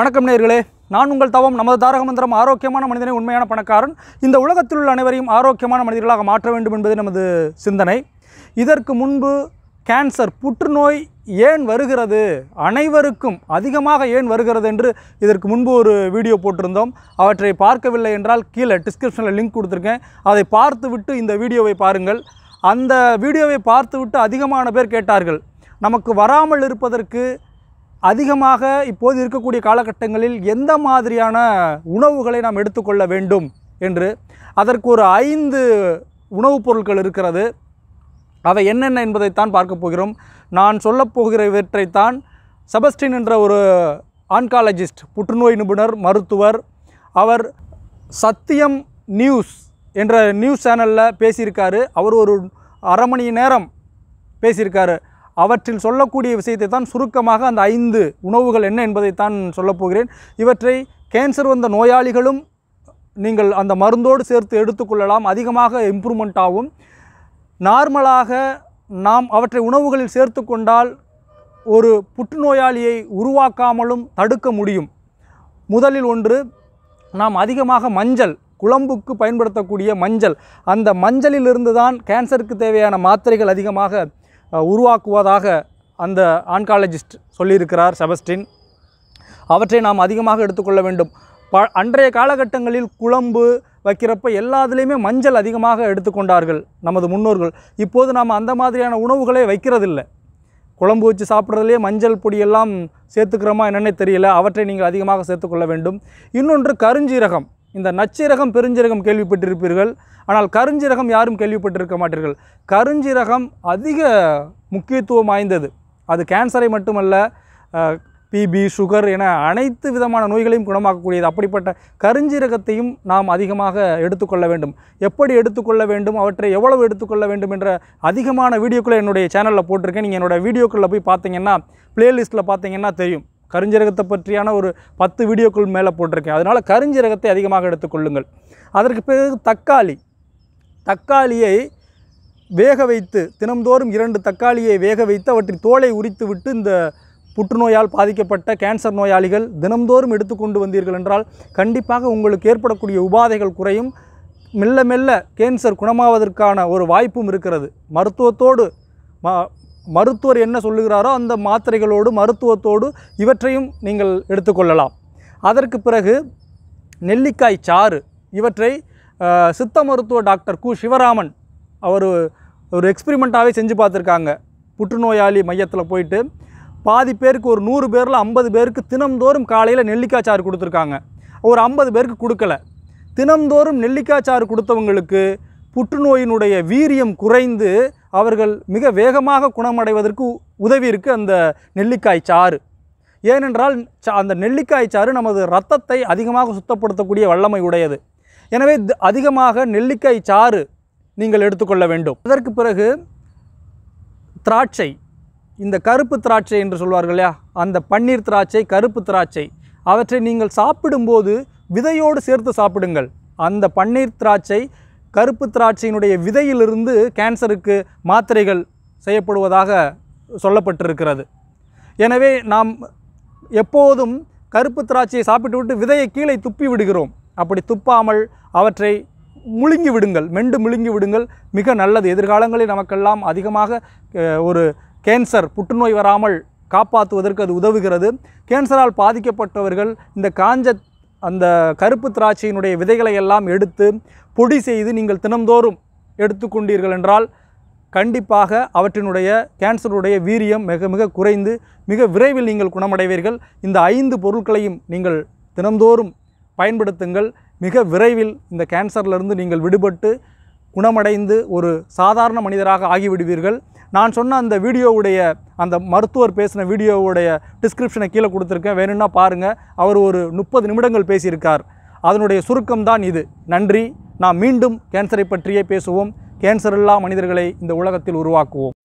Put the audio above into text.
வணக்கம் நேர்களே நான் உங்கள் தவம் நமது தாரக மந்திரம் ஆரோக்கியமான மனிதனை உண்மையான பணக்காரன் இந்த உலகத்தில் உள்ள அனைவரையும் ஆரோக்கியமான மனிதர்களாக மாற்ற வேண்டும் என்பது நமது சிந்தனை இதற்கு முன்பு கேன்சர் புற்றுநோய் ஏன் வருகிறது அனைவருக்கும் அதிகமாக ஏன் வருகிறது என்று இதற்கு முன்பு ஒரு வீடியோ போட்டிருந்தோம் அவற்றை பார்க்கவில்லை என்றால் கீழே டிஸ்கிரிப்ஷனில் லிங்க் கொடுத்துருக்கேன் அதை பார்த்து விட்டு இந்த வீடியோவை பாருங்கள் அந்த வீடியோவை பார்த்துவிட்டு அதிகமான பேர் கேட்டார்கள் நமக்கு வராமல் இருப்பதற்கு அதிகமாக இப்போது இருக்கக்கூடிய காலகட்டங்களில் எந்த மாதிரியான உணவுகளை நாம் எடுத்துக்கொள்ள வேண்டும் என்று அதற்கு ஒரு ஐந்து உணவுப் பொருட்கள் இருக்கிறது அவை என்னென்ன என்பதைத்தான் பார்க்க போகிறோம் நான் சொல்லப்போகிற இவற்றைத்தான் செபஸ்டின் என்ற ஒரு ஆன்காலஜிஸ்ட் புற்றுநோய் நிபுணர் மருத்துவர் அவர் சத்தியம் நியூஸ் என்ற நியூஸ் சேனலில் பேசியிருக்காரு அவர் ஒரு அரை மணி நேரம் பேசியிருக்காரு அவற்றில் சொல்லக்கூடிய விஷயத்தை தான் சுருக்கமாக அந்த ஐந்து உணவுகள் என்ன என்பதைத்தான் சொல்லப்போகிறேன் இவற்றை கேன்சர் வந்த நோயாளிகளும் நீங்கள் அந்த மருந்தோடு சேர்த்து எடுத்துக்கொள்ளலாம் அதிகமாக இம்ப்ரூவ்மெண்ட் ஆகும் நார்மலாக நாம் அவற்றை உணவுகளில் சேர்த்து கொண்டால் ஒரு புற்றுநோயாளியை உருவாக்காமலும் தடுக்க முடியும் முதலில் ஒன்று நாம் அதிகமாக மஞ்சள் குழம்புக்கு பயன்படுத்தக்கூடிய மஞ்சள் அந்த மஞ்சளிலிருந்து தான் கேன்சருக்கு தேவையான மாத்திரைகள் அதிகமாக உருவாக்குவதாக அந்த ஆன்காலஜிஸ்ட் சொல்லியிருக்கிறார் செபஸ்டின் அவற்றை நாம் அதிகமாக எடுத்துக்கொள்ள வேண்டும் ப அன்றைய காலகட்டங்களில் குழம்பு வைக்கிறப்ப எல்லாத்துலேயுமே மஞ்சள் அதிகமாக எடுத்துக்கொண்டார்கள் நமது முன்னோர்கள் இப்போது நாம் அந்த மாதிரியான உணவுகளை வைக்கிறதில்லை குழம்பு வச்சு சாப்பிட்றதுலேயே மஞ்சள் பொடியெல்லாம் சேர்த்துக்கிறோமா என்னென்னே தெரியல அவற்றை நீங்கள் அதிகமாக சேர்த்துக்கொள்ள வேண்டும் இன்னொன்று கருஞ்சீரகம் இந்த நச்சிரகம் பெருஞ்சிரகம் கேள்விப்பட்டிருப்பீர்கள் ஆனால் கருஞ்சிரகம் யாரும் கேள்விப்பட்டிருக்க மாட்டீர்கள் கருஞ்சிரகம் அதிக முக்கியத்துவம் வாய்ந்தது அது கேன்சரை மட்டுமல்ல பிபி சுகர் என அனைத்து விதமான நோய்களையும் குணமாக்கக்கூடியது அப்படிப்பட்ட கருஞ்சீரகத்தையும் நாம் அதிகமாக எடுத்துக்கொள்ள வேண்டும் எப்படி எடுத்துக்கொள்ள வேண்டும் அவற்றை எவ்வளவு எடுத்துக்கொள்ள வேண்டும் என்ற அதிகமான வீடியோக்களை என்னுடைய சேனலில் போட்டிருக்கேன் நீங்கள் என்னோடய வீடியோக்களில் போய் பார்த்தீங்கன்னா ப்ளேலிஸ்ட்டில் பார்த்தீங்கன்னா தெரியும் கருஞ்சிரகத்தை பற்றியான ஒரு பத்து வீடியோக்கள் மேலே போட்டிருக்கேன் அதனால் கருஞ்சீரகத்தை அதிகமாக எடுத்துக்கொள்ளுங்கள் அதற்கு பிறகு தக்காளி தக்காளியை வேக வைத்து தினம்தோறும் இரண்டு தக்காளியை வேக வைத்து அவற்றின் தோலை உரித்து விட்டு இந்த புற்றுநோயால் பாதிக்கப்பட்ட கேன்சர் நோயாளிகள் தினம்தோறும் எடுத்துக்கொண்டு வந்தீர்கள் என்றால் கண்டிப்பாக உங்களுக்கு ஏற்படக்கூடிய உபாதைகள் குறையும் மெல்ல மெல்ல கேன்சர் குணமாவதற்கான ஒரு வாய்ப்பும் இருக்கிறது மருத்துவத்தோடு மருத்துவர் என்ன சொல்லுகிறாரோ அந்த மாத்திரைகளோடு மருத்துவத்தோடு இவற்றையும் நீங்கள் எடுத்துக்கொள்ளலாம் அதற்கு பிறகு நெல்லிக்காய் சாறு இவற்றை சித்த மருத்துவ டாக்டர் கு சிவராமன் அவர் ஒரு எக்ஸ்பிரிமெண்ட்டாகவே செஞ்சு பார்த்துருக்காங்க புற்றுநோயாளி மையத்தில் போயிட்டு பாதி பேருக்கு ஒரு நூறு பேரில் ஐம்பது பேருக்கு தினம்தோறும் காலையில் நெல்லிக்காய் சாறு கொடுத்துருக்காங்க ஒரு ஐம்பது பேருக்கு கொடுக்கல தினம்தோறும் நெல்லிக்காய் சாறு கொடுத்தவங்களுக்கு புற்றுநோயினுடைய வீரியம் குறைந்து அவர்கள் மிக வேகமாக குணமடைவதற்கு உதவி இருக்குது அந்த நெல்லிக்காய் சாறு ஏனென்றால் அந்த நெல்லிக்காய் சாறு நமது ரத்தத்தை அதிகமாக சுத்தப்படுத்தக்கூடிய வல்லமை உடையது எனவே அதிகமாக நெல்லிக்காய் சாறு நீங்கள் எடுத்துக்கொள்ள வேண்டும் அதற்கு பிறகு திராட்சை இந்த கருப்பு திராட்சை என்று சொல்வார்கள் அந்த பன்னீர் திராட்சை கருப்பு திராட்சை அவற்றை நீங்கள் சாப்பிடும்போது விதையோடு சேர்த்து சாப்பிடுங்கள் அந்த பன்னீர் திராட்சை கருப்பு திராட்சையினுடைய விதையிலிருந்து கேன்சருக்கு மாத்திரைகள் செய்யப்படுவதாக சொல்லப்பட்டிருக்கிறது எனவே நாம் எப்போதும் கருப்பு திராட்சையை சாப்பிட்டு விட்டு விதையை கீழே துப்பி விடுகிறோம் அப்படி துப்பாமல் அவற்றை முழுங்கி விடுங்கள் மெண்டு முழுங்கி விடுங்கள் மிக நல்லது எதிர்காலங்களில் நமக்கெல்லாம் அதிகமாக ஒரு கேன்சர் புற்றுநோய் வராமல் காப்பாற்றுவதற்கு அது உதவுகிறது கேன்சரால் பாதிக்கப்பட்டவர்கள் இந்த காஞ்ச அந்த கருப்பு திராட்சையினுடைய விதைகளை எல்லாம் எடுத்து பொடி செய்து நீங்கள் தினந்தோறும் எடுத்துக்கொண்டீர்கள் என்றால் கண்டிப்பாக அவற்றினுடைய கேன்சருடைய வீரியம் மிக மிக குறைந்து மிக விரைவில் நீங்கள் குணமடைவீர்கள் இந்த ஐந்து பொருட்களையும் நீங்கள் தினம்தோறும் பயன்படுத்துங்கள் மிக விரைவில் இந்த கேன்சர்லேருந்து நீங்கள் விடுபட்டு குணமடைந்து ஒரு சாதாரண மனிதராக ஆகிவிடுவீர்கள் நான் சொன்ன அந்த வீடியோவுடைய அந்த மருத்துவர் பேசின வீடியோவுடைய டிஸ்கிரிப்ஷனை கீழே கொடுத்துருக்கேன் வேணும்னா பாருங்கள் அவர் ஒரு முப்பது நிமிடங்கள் பேசியிருக்கார் அதனுடைய சுருக்கம் தான் இது நன்றி நாம் மீண்டும் கேன்சரை பற்றியே பேசுவோம் கேன்சர் இல்லா மனிதர்களை இந்த உலகத்தில் உருவாக்குவோம்